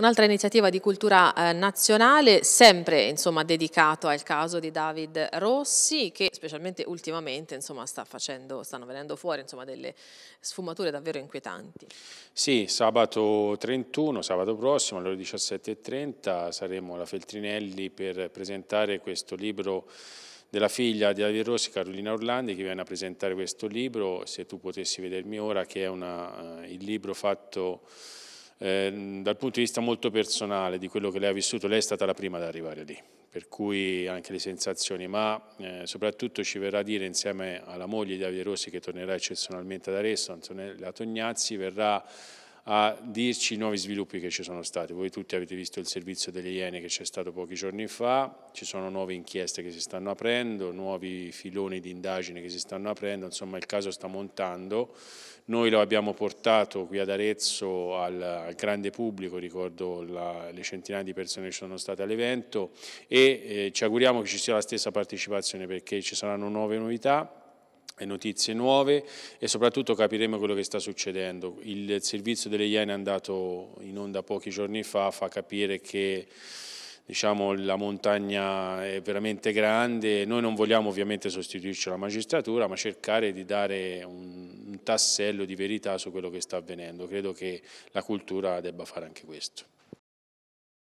Un'altra iniziativa di cultura eh, nazionale, sempre insomma, dedicato al caso di David Rossi, che specialmente ultimamente insomma, sta facendo, stanno venendo fuori insomma, delle sfumature davvero inquietanti. Sì, sabato 31, sabato prossimo alle ore 17.30 saremo alla Feltrinelli per presentare questo libro della figlia di David Rossi, Carolina Orlandi, che viene a presentare questo libro, Se tu potessi vedermi ora, che è una, eh, il libro fatto Ehm, dal punto di vista molto personale di quello che lei ha vissuto, lei è stata la prima ad arrivare lì, per cui anche le sensazioni, ma eh, soprattutto ci verrà a dire insieme alla moglie di Davide Rossi che tornerà eccezionalmente ad Arezzo, Antonella Tognazzi, verrà a dirci i nuovi sviluppi che ci sono stati. Voi tutti avete visto il servizio delle Iene che c'è stato pochi giorni fa, ci sono nuove inchieste che si stanno aprendo, nuovi filoni di indagine che si stanno aprendo, insomma il caso sta montando. Noi lo abbiamo portato qui ad Arezzo al, al grande pubblico, ricordo la, le centinaia di persone che sono state all'evento e eh, ci auguriamo che ci sia la stessa partecipazione perché ci saranno nuove novità e notizie nuove e soprattutto capiremo quello che sta succedendo. Il servizio delle Iene è andato in onda pochi giorni fa fa capire che diciamo, la montagna è veramente grande, noi non vogliamo ovviamente sostituirci alla magistratura ma cercare di dare un, un tassello di verità su quello che sta avvenendo, credo che la cultura debba fare anche questo.